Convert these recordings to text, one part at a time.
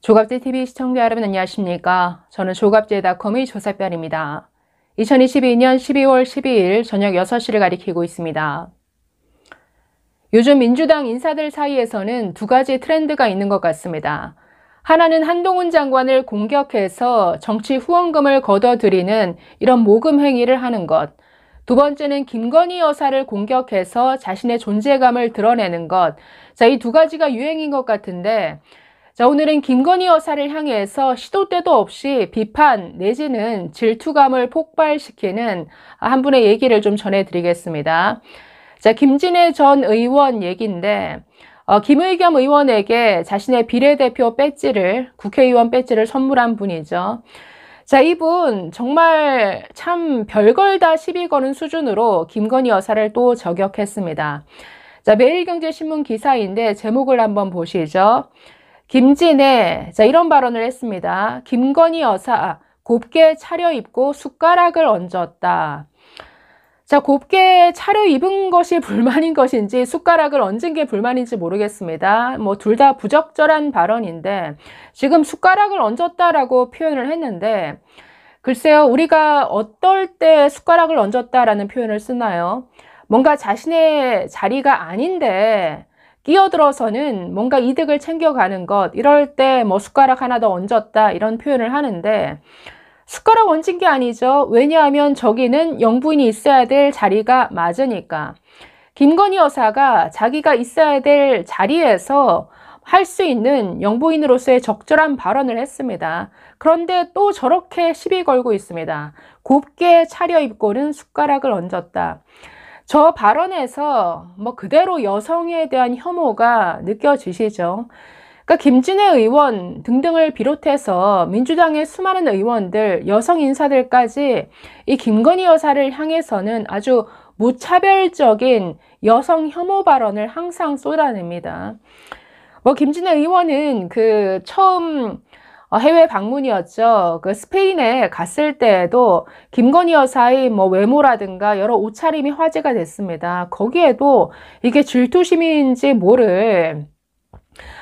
조갑제 TV 시청자 여러분 안녕하십니까? 저는 조갑제닷컴의 조사별입니다. 2022년 12월 12일 저녁 6시를 가리키고 있습니다. 요즘 민주당 인사들 사이에서는 두 가지 트렌드가 있는 것 같습니다. 하나는 한동훈 장관을 공격해서 정치 후원금을 거둬들이는 이런 모금 행위를 하는 것. 두 번째는 김건희 여사를 공격해서 자신의 존재감을 드러내는 것. 자, 이 두 가지가 유행인 것 같은데 자, 오늘은 김건희 여사를 향해서 시도 때도 없이 비판 내지는 질투감을 폭발시키는 한 분의 얘기를 좀 전해드리겠습니다. 자, 김진애 전 의원 얘기인데, 어, 김의겸 의원에게 자신의 비례대표 배지를, 국회의원 배지를 선물한 분이죠. 자, 이분 정말 참 별걸 다 시비 거는 수준으로 김건희 여사를 또 저격했습니다. 자, 매일경제신문 기사인데 제목을 한번 보시죠. 김진애, 자, 이런 발언을 했습니다. 김건희 여사, 곱게 차려입고 숟가락을 얹었다. 자, 곱게 차려입은 것이 불만인 것인지 숟가락을 얹은 게 불만인지 모르겠습니다. 뭐 둘 다 부적절한 발언인데 지금 숟가락을 얹었다라고 표현을 했는데 글쎄요, 우리가 어떨 때 숟가락을 얹었다라는 표현을 쓰나요? 뭔가 자신의 자리가 아닌데 끼어들어서는 뭔가 이득을 챙겨가는 것 이럴 때 뭐 숟가락 하나 더 얹었다 이런 표현을 하는데 숟가락 얹은 게 아니죠. 왜냐하면 저기는 영부인이 있어야 될 자리가 맞으니까. 김건희 여사가 자기가 있어야 될 자리에서 할 수 있는 영부인으로서의 적절한 발언을 했습니다. 그런데 또 저렇게 시비 걸고 있습니다. 곱게 차려입고는 숟가락을 얹었다. 저 발언에서 뭐 그대로 여성에 대한 혐오가 느껴지시죠. 그러니까 김진애 의원 등등을 비롯해서 민주당의 수많은 의원들, 여성 인사들까지 이 김건희 여사를 향해서는 아주 무차별적인 여성 혐오 발언을 항상 쏟아냅니다. 뭐 김진애 의원은 그 처음 어, 해외 방문이었죠. 그 스페인에 갔을 때에도 김건희 여사의 뭐 외모라든가 여러 옷차림이 화제가 됐습니다. 거기에도 이게 질투심인지 모를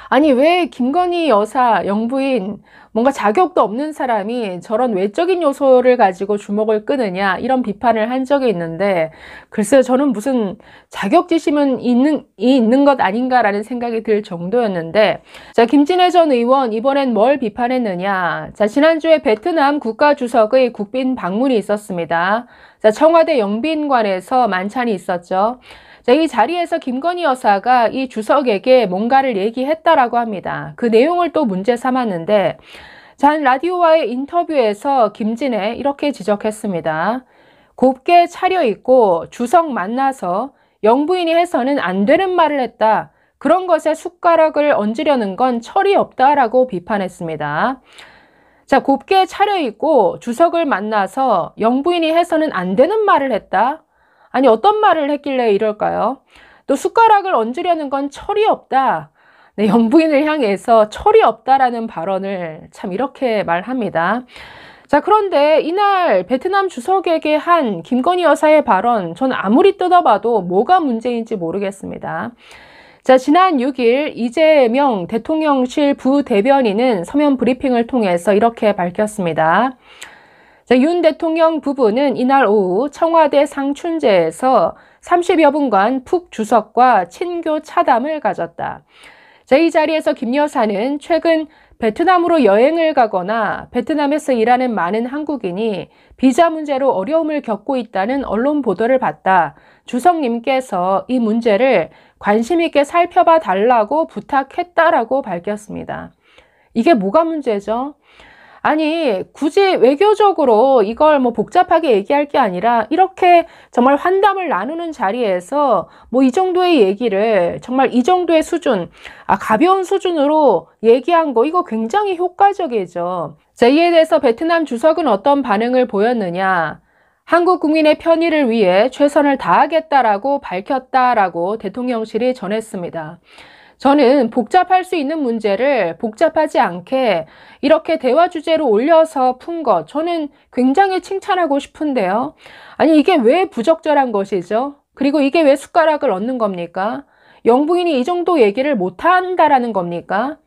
아니 왜 김건희 여사 영부인 뭔가 자격도 없는 사람이 저런 외적인 요소를 가지고 주목을 끄느냐 이런 비판을 한 적이 있는데 글쎄요 저는 무슨 자격지심은 있는 이 있는 것 아닌가라는 생각이 들 정도였는데 자 김진애 전 의원 이번엔 뭘 비판했느냐 자 지난주에 베트남 국가주석의 국빈 방문이 있었습니다 자 청와대 영빈관에서 만찬이 있었죠 자, 이 자리에서 김건희 여사가 이 주석에게 뭔가를 얘기했다라고 합니다. 그 내용을 또 문제 삼았는데 잔 라디오와의 인터뷰에서 김진애 이렇게 지적했습니다. 곱게 차려입고 주석 만나서 영부인이 해서는 안 되는 말을 했다. 그런 것에 숟가락을 얹으려는 건 철이 없다라고 비판했습니다. 자, 곱게 차려입고 주석을 만나서 영부인이 해서는 안 되는 말을 했다. 아니 어떤 말을 했길래 이럴까요? 또 숟가락을 얹으려는 건 철이 없다. 네, 연부인을 향해서 철이 없다라는 발언을 참 이렇게 말합니다. 자, 그런데 이날 베트남 주석에게 한 김건희 여사의 발언, 전 아무리 뜯어봐도 뭐가 문제인지 모르겠습니다. 자, 지난 6일 이재명 대통령실 부대변인은 서면 브리핑을 통해서 이렇게 밝혔습니다. 자, 윤 대통령 부부는 이날 오후 청와대 상춘제에서 30여 분간 푹 주석과 친교 차담을 가졌다. 자, 이 자리에서 김 여사는 최근 베트남으로 여행을 가거나 베트남에서 일하는 많은 한국인이 비자 문제로 어려움을 겪고 있다는 언론 보도를 봤다. 주석님께서 이 문제를 관심있게 살펴봐 달라고 부탁했다라고 밝혔습니다. 이게 뭐가 문제죠? 아니 굳이 외교적으로 이걸 뭐 복잡하게 얘기할 게 아니라 이렇게 정말 환담을 나누는 자리에서 뭐 이 정도의 얘기를 정말 이 정도의 수준 아 가벼운 수준으로 얘기한 거 이거 굉장히 효과적이죠. 자 이에 대해서 베트남 주석은 어떤 반응을 보였느냐 한국 국민의 편의를 위해 최선을 다하겠다라고 밝혔다라고 대통령실이 전했습니다. 저는 복잡할 수 있는 문제를 복잡하지 않게 이렇게 대화 주제로 올려서 푼 것, 저는 굉장히 칭찬하고 싶은데요. 아니, 이게 왜 부적절한 것이죠? 그리고 이게 왜 숟가락을 얻는 겁니까? 영부인이 이 정도 얘기를 못한다라는 겁니까?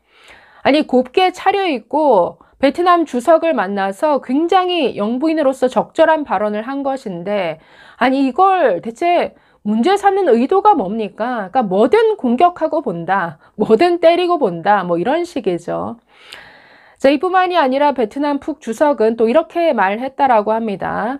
아니, 곱게 차려입고 베트남 주석을 만나서 굉장히 영부인으로서 적절한 발언을 한 것인데, 아니, 이걸 대체 문제 삼는 의도가 뭡니까? 그러니까 뭐든 공격하고 본다, 뭐든 때리고 본다, 뭐 이런 식이죠. 자, 이뿐만이 아니라 베트남 북 주석은 또 이렇게 말했다라고 합니다.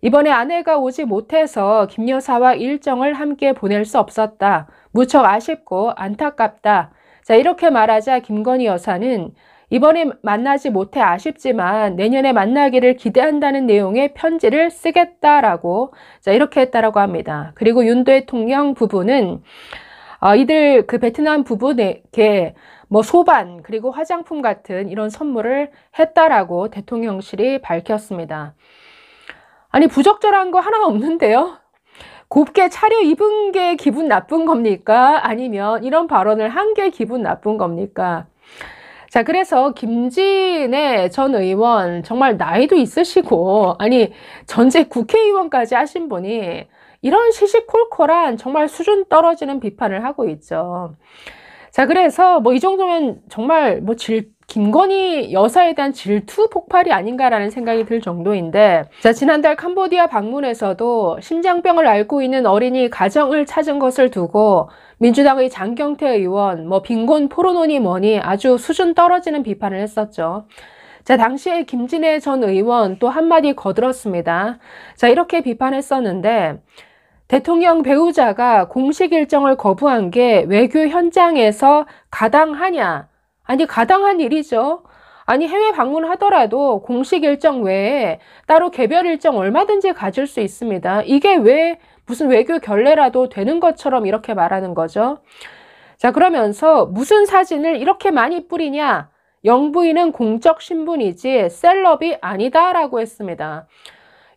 이번에 아내가 오지 못해서 김 여사와 일정을 함께 보낼 수 없었다. 무척 아쉽고 안타깝다. 자, 이렇게 말하자 김건희 여사는 이번에 만나지 못해 아쉽지만 내년에 만나기를 기대한다는 내용의 편지를 쓰겠다라고 자, 이렇게 했다라고 합니다. 그리고 윤 대통령 부부는 어, 이들 그 베트남 부부에게 뭐 소반 그리고 화장품 같은 이런 선물을 했다라고 대통령실이 밝혔습니다. 아니 부적절한 거 하나 없는데요. 곱게 차려 입은 게 기분 나쁜 겁니까? 아니면 이런 발언을 한 게 기분 나쁜 겁니까? 자, 그래서 김진애 전 의원, 정말 나이도 있으시고, 아니, 전직 국회의원까지 하신 분이 이런 시시콜콜한 정말 수준 떨어지는 비판을 하고 있죠. 자, 그래서 뭐 이 정도면 정말 뭐 질, 김건희 여사에 대한 질투 폭발이 아닌가라는 생각이 들 정도인데, 자, 지난달 캄보디아 방문에서도 심장병을 앓고 있는 어린이 가정을 찾은 것을 두고 민주당의 장경태 의원, 뭐 빈곤 포로노이 뭐니 아주 수준 떨어지는 비판을 했었죠. 자, 당시에 김진애 전 의원 또 한마디 거들었습니다. 자, 이렇게 비판했었는데, 대통령 배우자가 공식 일정을 거부한 게 외교 현장에서 가당하냐? 아니, 가당한 일이죠. 아니, 해외 방문하더라도 공식 일정 외에 따로 개별 일정 얼마든지 가질 수 있습니다. 이게 왜 무슨 외교 결례라도 되는 것처럼 이렇게 말하는 거죠. 자, 그러면서 무슨 사진을 이렇게 많이 뿌리냐? 영부인은 공적 신분이지 셀럽이 아니다라고 했습니다.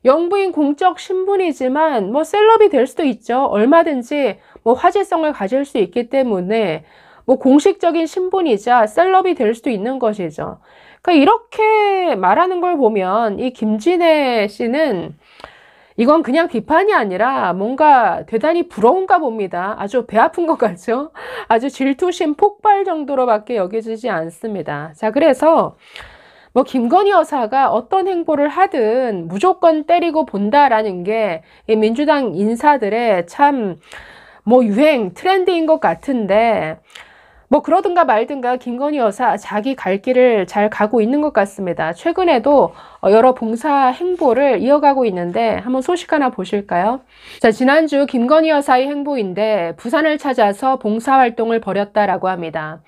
영부인 공적 신분이지만 뭐 셀럽이 될 수도 있죠. 얼마든지 뭐 화제성을 가질 수 있기 때문에 뭐 공식적인 신분이자 셀럽이 될 수도 있는 것이죠. 그러니까 이렇게 말하는 걸 보면 이김진혜 씨는 이건 그냥 비판이 아니라 뭔가 대단히 부러운가 봅니다. 아주 배 아픈 것 같죠? 아주 질투심 폭발 정도로밖에 여겨지지 않습니다. 자, 그래서 뭐 김건희 여사가 어떤 행보를 하든 무조건 때리고 본다라는 게 민주당 인사들의 참 뭐 유행 트렌드인 것 같은데 뭐 그러든가 말든가 김건희 여사 자기 갈 길을 잘 가고 있는 것 같습니다. 최근에도 여러 봉사 행보를 이어가고 있는데 한번 소식 하나 보실까요? 자, 지난주 김건희 여사의 행보인데 부산을 찾아서 봉사활동을 벌였다라고 합니다.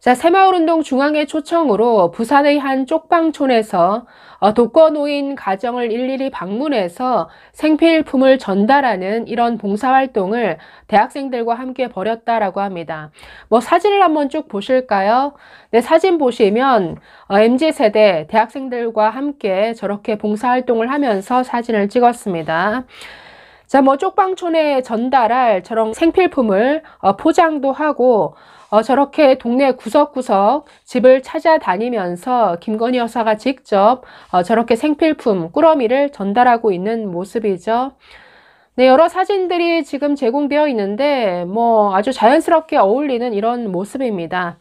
자, 새마을운동 중앙회 초청으로 부산의 한 쪽방촌에서 어, 독거노인 가정을 일일이 방문해서 생필품을 전달하는 이런 봉사활동을 대학생들과 함께 벌였다라고 합니다. 뭐 사진을 한번 쭉 보실까요? 네, 사진 보시면 MZ세대 어, 대학생들과 함께 저렇게 봉사활동을 하면서 사진을 찍었습니다. 자, 뭐 쪽방촌에 전달할 저런 생필품을 어, 포장도 하고 어, 저렇게 동네 구석구석 집을 찾아다니면서 김건희 여사가 직접 어, 저렇게 생필품 꾸러미를 전달하고 있는 모습이죠. 네, 여러 사진들이 지금 제공되어 있는데 뭐 아주 자연스럽게 어울리는 이런 모습입니다.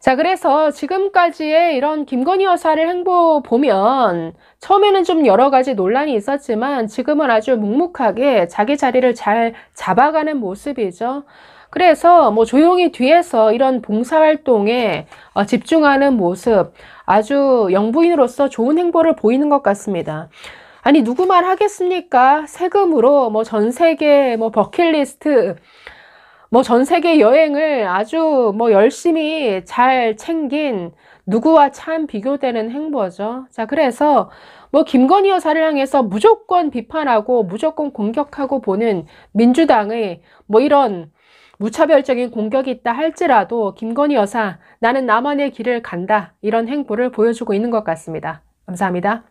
자, 그래서 지금까지의 이런 김건희 여사를 행보 보면 처음에는 좀 여러 가지 논란이 있었지만 지금은 아주 묵묵하게 자기 자리를 잘 잡아가는 모습이죠. 그래서 뭐 조용히 뒤에서 이런 봉사활동에 어, 집중하는 모습 아주 영부인으로서 좋은 행보를 보이는 것 같습니다. 아니 누구만 하겠습니까? 세금으로 뭐 전 세계 뭐 버킷리스트 뭐 전 세계 여행을 아주 뭐 열심히 잘 챙긴 누구와 참 비교되는 행보죠. 자, 그래서 뭐 김건희 여사를 향해서 무조건 비판하고 무조건 공격하고 보는 민주당의 뭐 이런 무차별적인 공격이 있다 할지라도 김건희 여사 나는 나만의 길을 간다 이런 행보를 보여주고 있는 것 같습니다. 감사합니다.